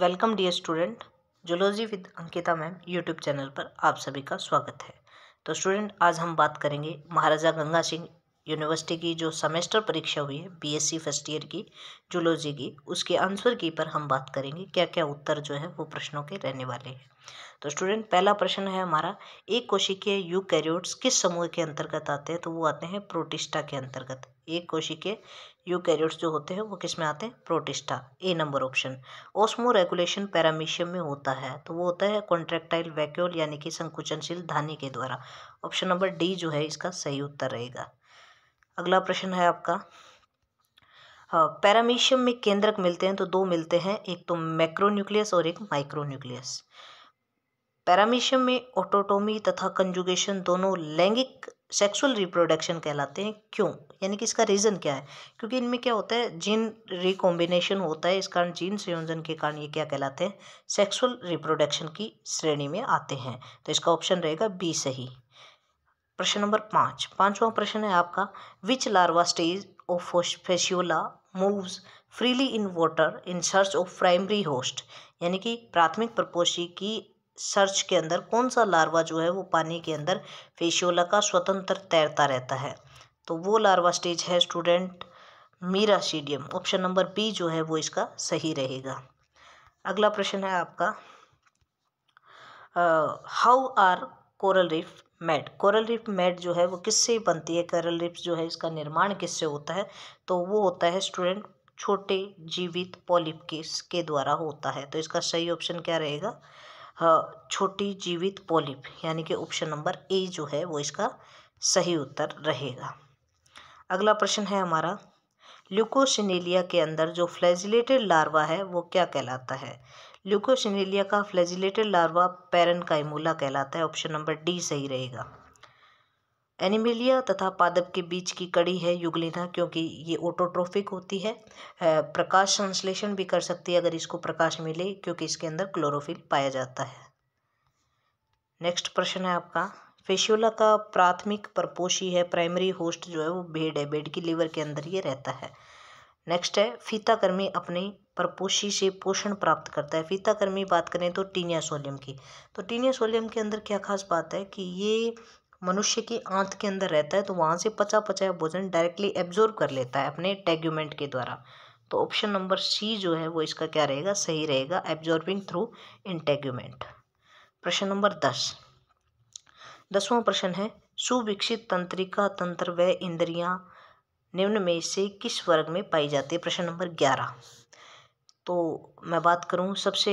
welcome dear student zoology with Ankita ma'am YouTube channel पर आप सभी का स्वागत है तो स्टूडेंट आज हम बात करेंगे महाराजा गंगा सिंह यूनिवर्सिटी की जो सेमेस्टर परीक्षा हुई है बीएससी फर्स्ट ईयर की जूलॉजी की उसके आंसर की पर हम बात करेंगे क्या क्या उत्तर जो है वो प्रश्नों के रहने वाले हैं तो स्टूडेंट पहला प्रश्न है हमारा एक कोशिकीय यू कैरियोट्स किस समूह के अंतर्गत आते हैं तो वो आते हैं प्रोटिस्टा के अंतर्गत एक कोशिकीय कैरियोट्स जो होते हैं वो किस में आते हैं protista A number option osmoregulation paramecium में होता है तो वो होता है कॉन्ट्रेक्टाइल वैक्यूल यानी कि संकुचनशील धानी के द्वारा ऑप्शन नंबर डी जो है इसका सही उत्तर रहेगा अगला प्रश्न है आपका हाँ, पैरामीशियम में केंद्रक मिलते हैं तो दो मिलते हैं एक तो मैक्रोन्यूक्लियस और एक माइक्रोन्यूक्लियस पैरामीशियम में ऑटोटोमी तथा कंजुगेशन दोनों लैंगिक सेक्सुअल रिप्रोडक्शन कहलाते हैं क्यों यानी कि इसका रीज़न क्या है क्योंकि इनमें क्या होता है जीन रिकॉम्बिनेशन होता है इस कारण जीन संयोजन के कारण ये क्या कहलाते हैं सेक्सुअल रिप्रोडक्शन की श्रेणी में आते हैं तो इसका ऑप्शन रहेगा बी सही प्रश्न नंबर पाँच पांचवा प्रश्न है आपका which larva stage of fasciola moves freely in water in search of primary host यानी कि प्राथमिक प्रपोषी की सर्च के अंदर कौन सा लार्वा जो है वो पानी के अंदर फेशियोला का स्वतंत्र तैरता रहता है तो वो लार्वा स्टेज है student miracidium option number B जो है वो इसका सही रहेगा अगला प्रश्न है आपका how are coral reef made coral reef made जो है वो किससे बनती है कोरल रीफ जो है इसका निर्माण किससे होता है तो वो होता है स्टूडेंट छोटे जीवित पॉलिप किस के द्वारा होता है तो इसका सही ऑप्शन क्या रहेगा छोटी जीवित पॉलिप यानी कि ऑप्शन नंबर ए जो है वो इसका सही उत्तर रहेगा अगला प्रश्न है हमारा ल्यूकोसिनेलिया के अंदर जो फ्लैजिलेटेड लार्वा है वो क्या कहलाता है ल्यूकोसिनेलिया का फ्लेजिलेटेड लार्वा पैरन पैरनकाइमूला कहलाता है ऑप्शन नंबर डी सही रहेगा एनिमिलिया तथा पादप के बीच की कड़ी है युगलिना क्योंकि ये ओटोट्रोफिक होती है प्रकाश संश्लेषण भी कर सकती है अगर इसको प्रकाश मिले क्योंकि इसके अंदर क्लोरोफिल पाया जाता है नेक्स्ट प्रश्न है आपका फेशियोला का प्राथमिक परपोषी है प्राइमरी होस्ट जो है वो भेड़ है भेड़ की लीवर के अंदर ये रहता है नेक्स्ट है फीताकर्मी अपनी परपोषी से पोषण प्राप्त करता है फीताकर्मी बात करें तो टीनिया सोलियम की तो टीनिया सोलियम के अंदर क्या खास बात है कि ये मनुष्य की आंत के अंदर रहता है तो वहाँ से पचा पचाया भोजन डायरेक्टली एब्जॉर्ब कर लेता है अपने टेग्यूमेंट के द्वारा तो ऑप्शन नंबर सी जो है वो इसका क्या रहेगा सही रहेगा एब्जॉर्बिंग थ्रू इंटेग्यूमेंट प्रश्न नंबर दस दसवां प्रश्न है सुविकसित तंत्रिका तंत्र व इंद्रियां निम्न में से किस वर्ग में पाई जाती है प्रश्न नंबर ग्यारह तो मैं बात करूँ सबसे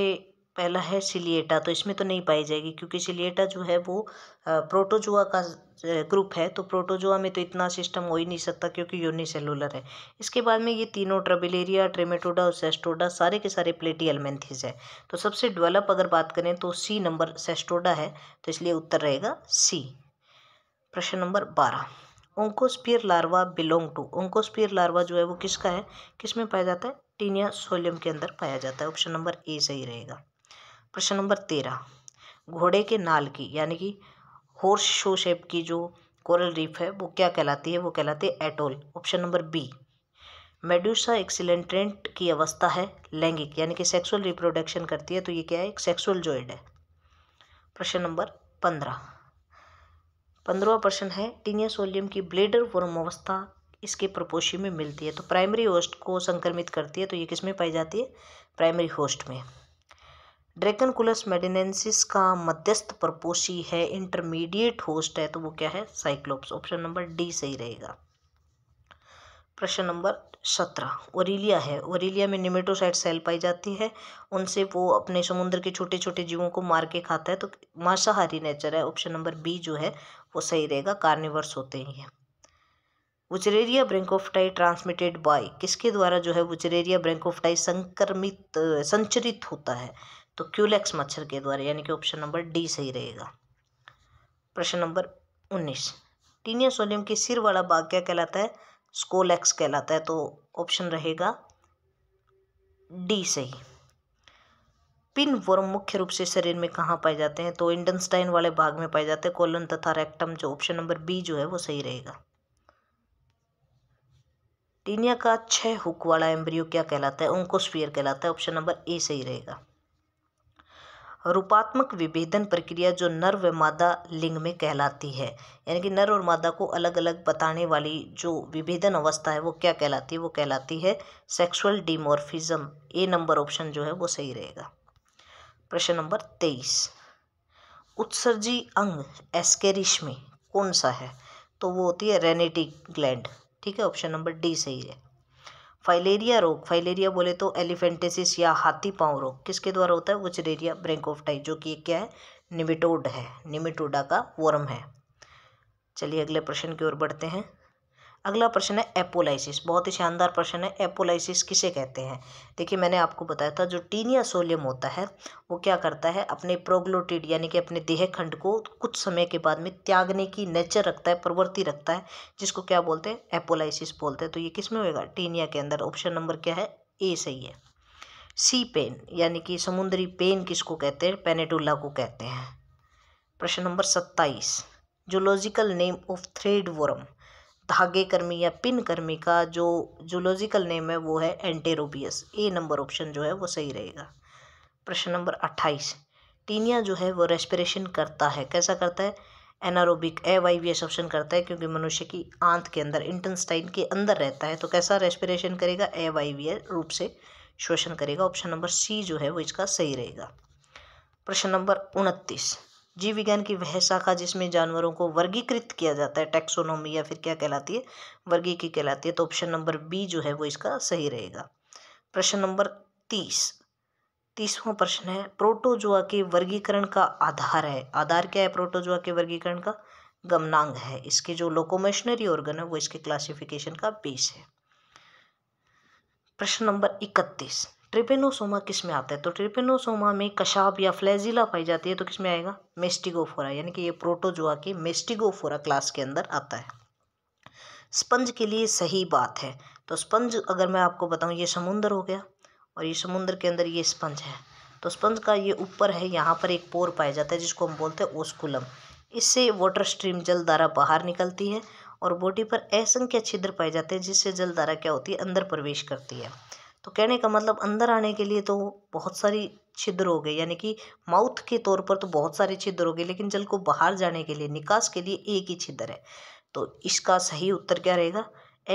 पहला है सिलिएटा तो इसमें तो नहीं पाई जाएगी क्योंकि सिलिएटा जो है वो प्रोटोजुआ का ग्रुप है तो प्रोटोजुआ में तो इतना सिस्टम हो ही नहीं सकता क्योंकि यूनिसेलुलर है इसके बाद में ये तीनों ट्रबिलेरिया ट्रेमेटोडा और सेस्टोडा सारे के सारे प्लेटी मेंथिस है तो सबसे डेवलप अगर बात करें तो सी नंबर सेस्टोडा है तो इसलिए उत्तर रहेगा सी प्रश्न नंबर बारह oncosphere larva belong to oncosphere larva जो है वो किसका है किस में पाया जाता है टीनिया सोलियम के अंदर पाया जाता है ऑप्शन नंबर ए सही रहेगा प्रश्न नंबर तेरह घोड़े के नाल की यानी कि हॉर्स शो शेप की जो कोरल रीफ है वो क्या कहलाती है वो कहलाती है atoll option number B medusa एक्सीलेंट्रेंट की अवस्था है लैंगिक यानी कि सेक्सुअल रिप्रोडक्शन करती है तो ये क्या है एक सेक्सुअल जॉइड है प्रश्न नंबर पंद्रह पंद्रवा प्रश्न है टीनिया सोलियम की ब्लेडर वर्म अवस्था इसके प्रपोशी में मिलती है तो प्राइमरी होस्ट को संक्रमित करती है तो ये किस में पाई जाती है प्राइमरी होस्ट में ड्रैकनकुलस मेडिनेंसिस का मध्यस्थ प्रपोशी है इंटरमीडिएट होस्ट है तो वो क्या है साइक्लोप्स ऑप्शन नंबर डी सही रहेगा प्रश्न नंबर सत्रह ओरिलिया है ओरिलिया में निमेटोसाइड सेल पाई जाती है उनसे वो अपने समुद्र के छोटे छोटे जीवों को मार के खाता है तो मांसाहारी नेचर है ऑप्शन नंबर बी जो है वो सही रहेगा कार्निवर्स होते ही हैं वुचरेरिया ब्रेंकोफ्टाई ट्रांसमिटेड बाय किसके द्वारा जो है वुचरेरिया ब्रैंकोफ्टाई संक्रमित संचरित होता है तो क्यूलेक्स मच्छर के द्वारा यानी कि ऑप्शन नंबर डी सही रहेगा प्रश्न नंबर उन्नीस टीनिया सोलियम के सिर वाला बाग क्या कहलाता है स्कोलेक्स कहलाता है तो ऑप्शन रहेगा डी सही पिन वर्म मुख्य रूप से शरीर में कहाँ पाए जाते हैं तो इंडनस्टाइन वाले भाग में पाए जाते हैं कोलन तथा रेक्टम जो ऑप्शन नंबर बी जो है वो सही रहेगा टीनिया का छह हुक वाला एम्ब्रियो क्या कहलाता है ओंकोस्फीयर कहलाता है ऑप्शन नंबर ए सही रहेगा रूपात्मक विभेदन प्रक्रिया जो नर व मादा लिंग में कहलाती है यानी कि नर और मादा को अलग अलग बताने वाली जो विभेदन अवस्था है वो क्या कहलाती है वो कहलाती है sexual dimorphism A number option जो है वो सही रहेगा प्रश्न नंबर तेईस उत्सर्जी अंग एस्केरिश में कौन सा है तो वो होती है रेनेटिक ग्लैंड ठीक है ऑप्शन नंबर डी सही है फाइलेरिया रोग फाइलेरिया बोले तो एलिफेंटेसिस या हाथी पाँव रोग किसके द्वारा होता है वुचरेरिया ब्रेंकोफ्टाइट जो कि क्या है निमिटोड है निमिटोडा का वर्म है चलिए अगले प्रश्न की ओर बढ़ते हैं अगला प्रश्न है एपोलाइसिस बहुत ही शानदार प्रश्न है एपोलाइसिस किसे कहते हैं देखिए मैंने आपको बताया था जो टीनिया सोलियम होता है वो क्या करता है अपने प्रोग्लोटिड यानी कि अपने देह खंड को कुछ समय के बाद में त्यागने की नेचर रखता है प्रवृत्ति रखता है जिसको क्या बोलते हैं एपोलाइसिस बोलते हैं तो ये किस में होगा टीनिया के अंदर ऑप्शन नंबर क्या है ए सही है सी पेन यानी कि समुद्री पेन किसको कहते हैं पेनेडुल्ला को कहते हैं प्रश्न नंबर सत्ताईस zoological name of thread worm धागे कर्मी या पिन कर्मी का जो जूलॉजिकल नेम है वो है एंटेरोबियस ए नंबर ऑप्शन जो है वो सही रहेगा प्रश्न नंबर अट्ठाईस टीनिया जो है वो रेस्पिरेशन करता है कैसा करता है anaerobic A Y V S option करता है क्योंकि मनुष्य की आंत के अंदर इंटनस्टाइन के अंदर रहता है तो कैसा रेस्पिरेशन करेगा ए वाई वी रूप से श्वसन करेगा ऑप्शन नंबर सी जो है वो इसका सही रहेगा प्रश्न नंबर उनतीस जीव विज्ञान की वह शाखा जिसमें जानवरों को वर्गीकृत किया जाता है टेक्सोनोमी या फिर क्या कहलाती है वर्गीकृत कहलाती है तो ऑप्शन नंबर बी जो है वो इसका सही रहेगा प्रश्न नंबर तीस तीसवा प्रश्न है प्रोटोजुआ के वर्गीकरण का आधार है आधार क्या है प्रोटोजुआ के वर्गीकरण का गमनांग है इसके जो लोकोमेशनरी ऑर्गन है वो इसके क्लासिफिकेशन का बेस है प्रश्न नंबर इकतीस ट्रिपेनोसोमा किस में आता है तो ट्रिपेनोसोमा में कशाब या फ्लैजिला पाई जाती है तो किस में आएगा मेस्टिगोफोरा यानी कि ये प्रोटोजोआ के मेस्टिगोफोरा क्लास के अंदर आता है स्पंज के लिए सही बात है तो स्पंज अगर मैं आपको बताऊँ ये समुंदर हो गया और ये समुंदर के अंदर ये स्पंज है तो स्पंज का ये ऊपर है यहाँ पर एक पोर पाया जाता है जिसको हम बोलते हैं ओस्कुलम इससे वाटर स्ट्रीम जल द्वारा बाहर निकलती है और बॉडी पर असंख्य छिद्र पाए जाते हैं जिससे जल जलधारा क्या होती है अंदर प्रवेश करती है तो कहने का मतलब अंदर आने के लिए तो बहुत सारी छिद्र हो गए यानी कि माउथ के तौर पर तो बहुत सारे छिद्र हो गए लेकिन जल को बाहर जाने के लिए निकास के लिए एक ही छिद्र है तो इसका सही उत्तर क्या रहेगा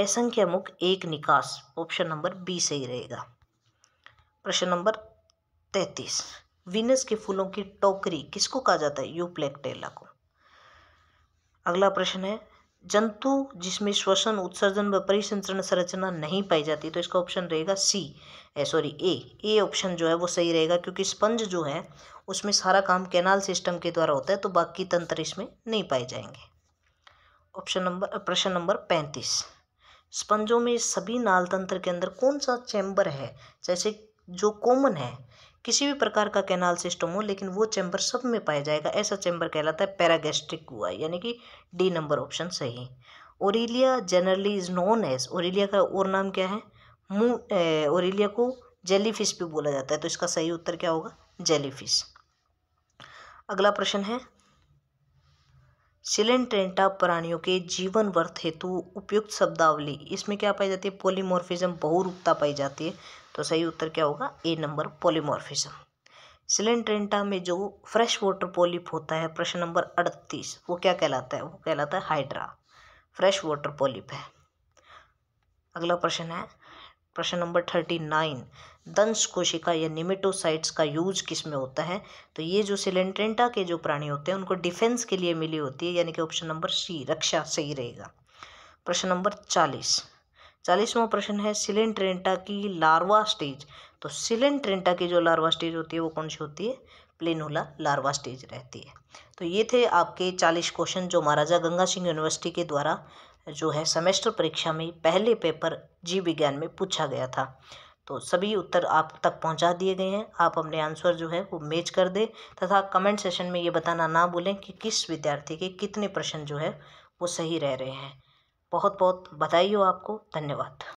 असंख्य मुख एक निकास ऑप्शन नंबर बी सही रहेगा प्रश्न नंबर तैतीस विनस के फूलों की टोकरी किसको कहा जाता है यूप्लेकटेला को अगला प्रश्न है जंतु जिसमें श्वसन उत्सर्जन व परिसंचरण संरचना नहीं पाई जाती तो इसका ऑप्शन रहेगा सी सॉरी ए ए ऑप्शन जो है वो सही रहेगा क्योंकि स्पंज जो है उसमें सारा काम कैनाल सिस्टम के द्वारा होता है तो बाकी तंत्र इसमें नहीं पाए जाएंगे ऑप्शन नंबर प्रश्न नंबर पैंतीस स्पंजों में सभी नाल तंत्र के अंदर कौन सा चैम्बर है जैसे जो कॉमन है किसी भी प्रकार का कैनाल सिस्टम हो लेकिन वो चैम्बर सब में पाया जाएगा ऐसा चैम्बर कहलाता है पैरागेस्ट्रिक हुआ यानी कि डी नंबर ऑप्शन सही aurelia generally is known as aurelia का और नाम क्या है मुँह ओरिलिया को जेलीफिश भी बोला जाता है तो इसका सही उत्तर क्या होगा जेलीफिश अगला प्रश्न है सिलेंट्रेंटा प्राणियों के जीवन वर्थ हेतु उपयुक्त शब्दावली इसमें क्या पाई जाती है पोलीमॉर्फिज्म बहुरूपता पाई जाती है तो सही उत्तर क्या होगा ए नंबर पोलिमोरफिजम सिलेंट्रेंटा में जो फ्रेश वाटर पॉलिप होता है प्रश्न नंबर अड़तीस वो क्या कहलाता है वो कहलाता है हाइड्रा फ्रेश वाटर पॉलिप है अगला प्रश्न है प्रश्न नंबर थर्टी नाइन दंश कोशिका या निमेटोसाइट्स का यूज किस में होता है तो ये जो सिलेंट्रेंटा के जो प्राणी होते हैं उनको डिफेंस के लिए मिली होती है यानी कि ऑप्शन नंबर सी रक्षा सही रहेगा प्रश्न नंबर चालीस चालीसवां प्रश्न है सिलेंट्रेंटा की लार्वा स्टेज तो सिलेंट्रेंटा की जो लार्वा स्टेज होती है वो कौन सी होती है प्लेनोला लार्वा स्टेज रहती है तो ये थे आपके चालीस क्वेश्चन जो महाराजा गंगा सिंह यूनिवर्सिटी के द्वारा जो है सेमेस्टर परीक्षा में पहले पेपर जीव विज्ञान में पूछा गया था तो सभी उत्तर आप तक पहुंचा दिए गए हैं आप अपने आंसर जो है वो मेज कर दें तथा कमेंट सेशन में ये बताना ना भूलें कि किस विद्यार्थी के कितने प्रश्न जो है वो सही रह रहे हैं बहुत बहुत बधाई हो आपको धन्यवाद